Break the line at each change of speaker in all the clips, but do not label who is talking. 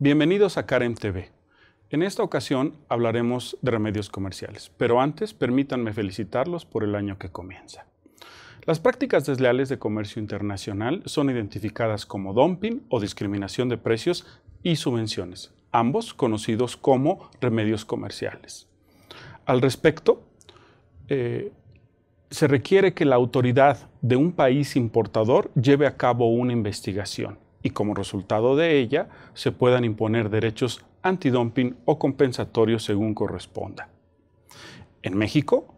Bienvenidos a Karen TV. En esta ocasión hablaremos de remedios comerciales, pero antes permítanme felicitarlos por el año que comienza. Las prácticas desleales de comercio internacional son identificadas como dumping o discriminación de precios y subvenciones, ambos conocidos como remedios comerciales. Al respecto, eh, se requiere que la autoridad de un país importador lleve a cabo una investigación y como resultado de ella se puedan imponer derechos antidumping o compensatorios según corresponda. En México,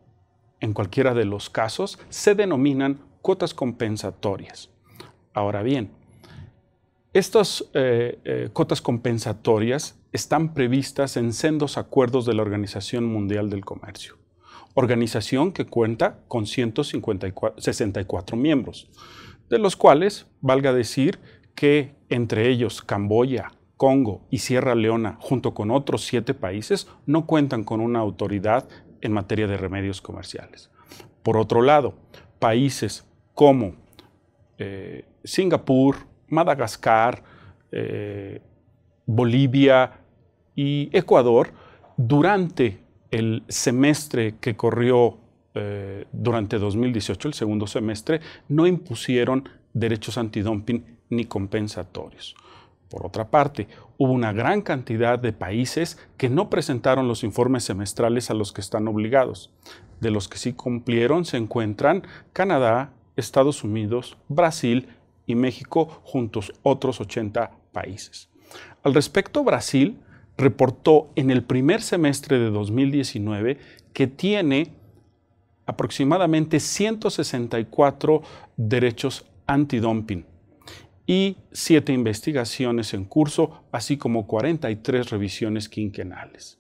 en cualquiera de los casos, se denominan cuotas compensatorias. Ahora bien, estas eh, eh, cuotas compensatorias están previstas en sendos acuerdos de la Organización Mundial del Comercio, organización que cuenta con 164 64 miembros, de los cuales, valga decir, que entre ellos Camboya, Congo y Sierra Leona, junto con otros siete países, no cuentan con una autoridad en materia de remedios comerciales. Por otro lado, países como eh, Singapur, Madagascar, eh, Bolivia y Ecuador, durante el semestre que corrió eh, durante 2018, el segundo semestre, no impusieron derechos antidumping ni compensatorios. Por otra parte, hubo una gran cantidad de países que no presentaron los informes semestrales a los que están obligados. De los que sí cumplieron se encuentran Canadá, Estados Unidos, Brasil y México, juntos otros 80 países. Al respecto, Brasil reportó en el primer semestre de 2019 que tiene aproximadamente 164 derechos antidumping y siete investigaciones en curso, así como 43 revisiones quinquenales.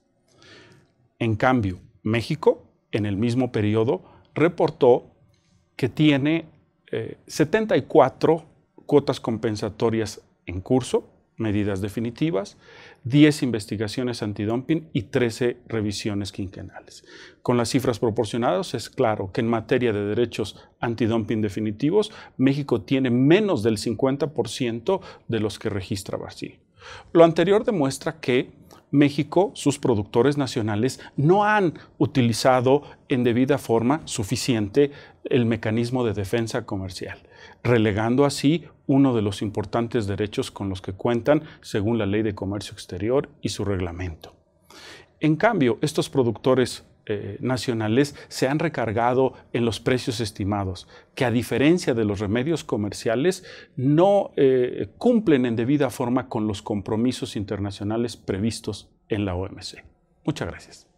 En cambio, México, en el mismo periodo, reportó que tiene 74 eh, cuotas compensatorias en curso, medidas definitivas, 10 investigaciones antidumping y 13 revisiones quinquenales. Con las cifras proporcionadas es claro que en materia de derechos antidumping definitivos, México tiene menos del 50% de los que registra Brasil. Lo anterior demuestra que México, sus productores nacionales, no han utilizado en debida forma suficiente el mecanismo de defensa comercial, relegando así uno de los importantes derechos con los que cuentan según la Ley de Comercio Exterior y su reglamento. En cambio, estos productores eh, nacionales se han recargado en los precios estimados, que a diferencia de los remedios comerciales no eh, cumplen en debida forma con los compromisos internacionales previstos en la OMC. Muchas gracias.